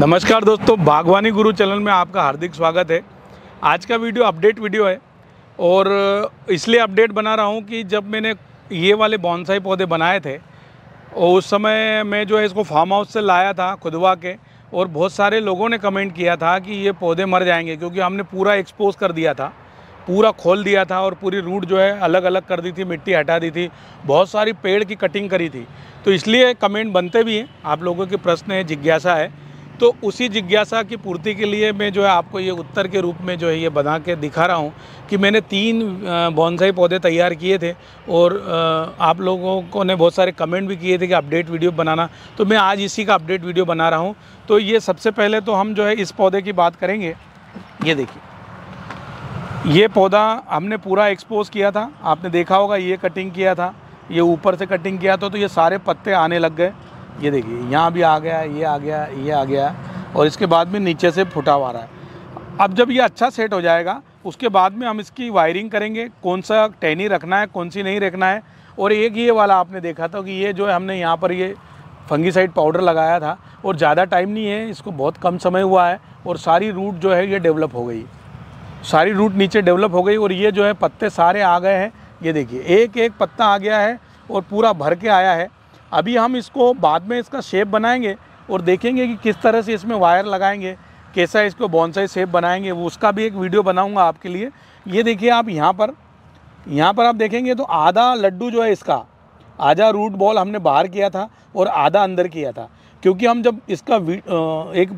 नमस्कार दोस्तों बागवानी गुरु चैनल में आपका हार्दिक स्वागत है आज का वीडियो अपडेट वीडियो है और इसलिए अपडेट बना रहा हूँ कि जब मैंने ये वाले बॉन्साई पौधे बनाए थे और उस समय मैं जो है इसको फार्म हाउस से लाया था खुदवा के और बहुत सारे लोगों ने कमेंट किया था कि ये पौधे मर जाएंगे क्योंकि हमने पूरा एक्सपोज कर दिया था पूरा खोल दिया था और पूरी रूट जो है अलग अलग कर दी थी मिट्टी हटा दी थी बहुत सारी पेड़ की कटिंग करी थी तो इसलिए कमेंट बनते भी हैं आप लोगों के प्रश्न है जिज्ञासा है तो उसी जिज्ञासा की पूर्ति के लिए मैं जो है आपको ये उत्तर के रूप में जो है ये बना के दिखा रहा हूँ कि मैंने तीन बॉन्साई पौधे तैयार किए थे और आप लोगों को ने बहुत सारे कमेंट भी किए थे कि अपडेट वीडियो बनाना तो मैं आज इसी का अपडेट वीडियो बना रहा हूँ तो ये सबसे पहले तो हम जो है इस पौधे की बात करेंगे ये देखिए ये पौधा हमने पूरा एक्सपोज किया था आपने देखा होगा ये कटिंग किया था ये ऊपर से कटिंग किया था तो ये सारे पत्ते आने लग गए ये देखिए यहाँ भी आ गया ये आ गया ये आ गया और इसके बाद में नीचे से फुटा हुआ रहा है अब जब ये अच्छा सेट हो जाएगा उसके बाद में हम इसकी वायरिंग करेंगे कौन सा टहनी रखना है कौन सी नहीं रखना है और एक ये वाला आपने देखा था कि ये जो हमने यहाँ पर ये फंगीसाइड पाउडर लगाया था और ज़्यादा टाइम नहीं है इसको बहुत कम समय हुआ है और सारी रूट जो है ये डेवलप हो गई सारी रूट नीचे डेवलप हो गई और ये जो है पत्ते सारे आ गए हैं ये देखिए एक एक पत्ता आ गया है और पूरा भर के आया है अभी हम इसको बाद में इसका शेप बनाएंगे और देखेंगे कि किस तरह से इसमें वायर लगाएंगे कैसा इसको बॉन्साई शेप बनाएंगे वो उसका भी एक वीडियो बनाऊंगा आपके लिए ये देखिए आप यहाँ पर यहाँ पर आप देखेंगे तो आधा लड्डू जो है इसका आधा रूट बॉल हमने बाहर किया था और आधा अंदर किया था क्योंकि हम जब इसका वी, एक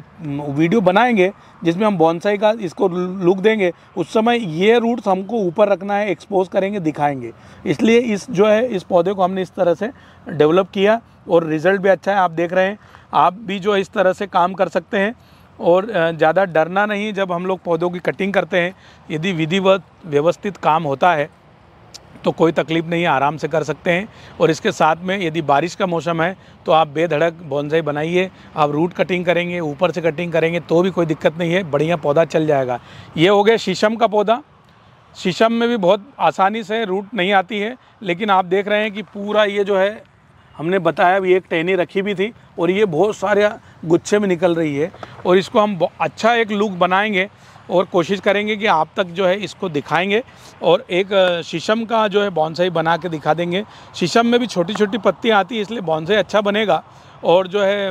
वीडियो बनाएंगे जिसमें हम बॉन्साई का इसको लुक देंगे उस समय ये रूट्स हमको ऊपर रखना है एक्सपोज करेंगे दिखाएंगे इसलिए इस जो है इस पौधे को हमने इस तरह से डेवलप किया और रिज़ल्ट भी अच्छा है आप देख रहे हैं आप भी जो इस तरह से काम कर सकते हैं और ज़्यादा डरना नहीं जब हम लोग पौधों की कटिंग करते हैं यदि विधिवत व्यवस्थित काम होता है तो कोई तकलीफ़ नहीं है आराम से कर सकते हैं और इसके साथ में यदि बारिश का मौसम है तो आप बेधड़क बॉन्जाई बनाइए आप रूट कटिंग करेंगे ऊपर से कटिंग करेंगे तो भी कोई दिक्कत नहीं है बढ़िया पौधा चल जाएगा ये हो गया शीशम का पौधा शीशम में भी बहुत आसानी से रूट नहीं आती है लेकिन आप देख रहे हैं कि पूरा ये जो है हमने बताया भी एक टहनी रखी भी थी और ये बहुत सारे गुच्छे में निकल रही है और इसको हम अच्छा एक लुक बनाएंगे और कोशिश करेंगे कि आप तक जो है इसको दिखाएंगे और एक शीशम का जो है बॉन्साई बना के दिखा देंगे शीशम में भी छोटी छोटी पत्तियाँ आती है इसलिए बॉन्साई अच्छा बनेगा और जो है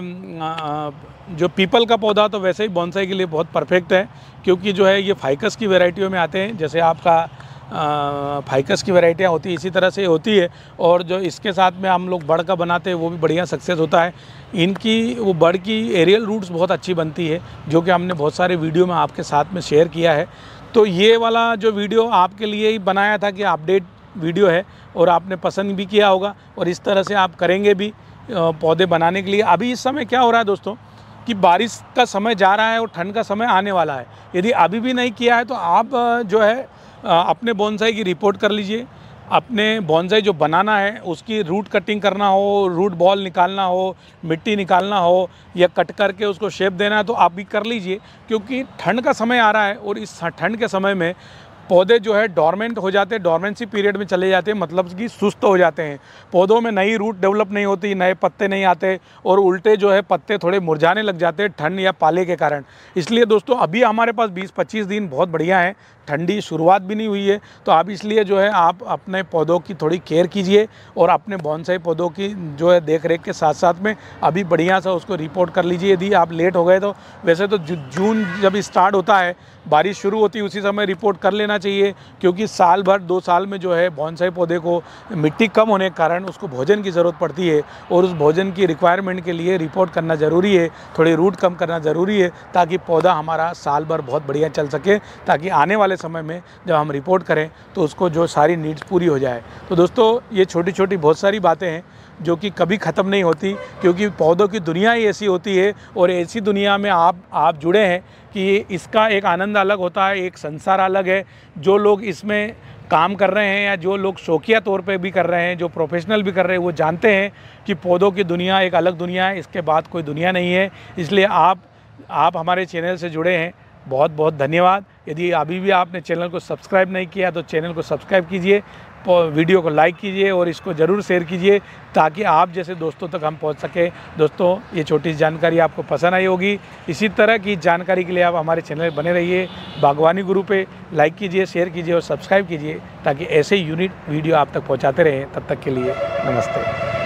जो पीपल का पौधा तो वैसे ही बॉन्साई के लिए बहुत परफेक्ट है क्योंकि जो है ये फाइकस की वेराइटियों में आते हैं जैसे आपका फाइकस की वैरायटियाँ होती इसी तरह से होती है और जो इसके साथ में हम लोग बड़ का बनाते हैं वो भी बढ़िया सक्सेस होता है इनकी वो बड़ की एरियल रूट्स बहुत अच्छी बनती है जो कि हमने बहुत सारे वीडियो में आपके साथ में शेयर किया है तो ये वाला जो वीडियो आपके लिए ही बनाया था कि अपडेट वीडियो है और आपने पसंद भी किया होगा और इस तरह से आप करेंगे भी पौधे बनाने के लिए अभी इस समय क्या हो रहा है दोस्तों कि बारिश का समय जा रहा है और ठंड का समय आने वाला है यदि अभी भी नहीं किया है तो आप जो है अपने बॉन्साई की रिपोर्ट कर लीजिए अपने बॉन्जाई जो बनाना है उसकी रूट कटिंग करना हो रूट बॉल निकालना हो मिट्टी निकालना हो या कट करके उसको शेप देना है तो आप भी कर लीजिए क्योंकि ठंड का समय आ रहा है और इस ठंड के समय में पौधे जो है डॉर्मेंट हो जाते हैं डॉर्मेंसी पीरियड में चले जाते हैं मतलब कि सुस्त हो जाते हैं पौधों में नई रूट डेवलप नहीं होती नए पत्ते नहीं आते और उल्टे जो है पत्ते थोड़े मुरझाने लग जाते हैं ठंड या पाले के कारण इसलिए दोस्तों अभी हमारे पास 20-25 दिन बहुत बढ़िया हैं ठंडी शुरुआत भी नहीं हुई है तो आप इसलिए जो है आप अपने पौधों की थोड़ी केयर कीजिए और अपने बॉन्साई पौधों की जो है देख रेख के साथ साथ में अभी बढ़िया सा उसको रिपोर्ट कर लीजिए यदि आप लेट हो गए तो वैसे तो जून जब स्टार्ट होता है बारिश शुरू होती उसी समय रिपोर्ट कर लेना चाहिए क्योंकि साल भर दो साल में जो है बॉन्साई पौधे को मिट्टी कम होने के कारण उसको भोजन की ज़रूरत पड़ती है और उस भोजन की रिक्वायरमेंट के लिए रिपोर्ट करना ज़रूरी है थोड़ी रूट कम करना ज़रूरी है ताकि पौधा हमारा साल भर बहुत बढ़िया चल सके ताकि आने वाले समय में जब हम रिपोर्ट करें तो उसको जो सारी नीड्स पूरी हो जाए तो दोस्तों ये छोटी छोटी बहुत सारी बातें हैं जो कि कभी ख़त्म नहीं होती क्योंकि पौधों की दुनिया ही ऐसी होती है और ऐसी दुनिया में आप आप जुड़े हैं कि इसका एक आनंद अलग होता है एक संसार अलग है जो लोग इसमें काम कर रहे हैं या जो लोग शौकिया तौर पे भी कर रहे हैं जो प्रोफेशनल भी कर रहे हैं वो जानते हैं कि पौधों की दुनिया एक अलग दुनिया है इसके बाद कोई दुनिया नहीं है इसलिए आप आप हमारे चैनल से जुड़े हैं बहुत बहुत धन्यवाद यदि अभी भी आपने चैनल को सब्सक्राइब नहीं किया तो चैनल को सब्सक्राइब कीजिए वीडियो को लाइक कीजिए और इसको ज़रूर शेयर कीजिए ताकि आप जैसे दोस्तों तक हम पहुंच सकें दोस्तों ये छोटी सी जानकारी आपको पसंद आई होगी इसी तरह की जानकारी के लिए आप हमारे चैनल बने रहिए बागवानी गुरु पे लाइक कीजिए शेयर कीजिए और सब्सक्राइब कीजिए ताकि ऐसे यूनिट वीडियो आप तक पहुँचाते रहें तब तक के लिए नमस्ते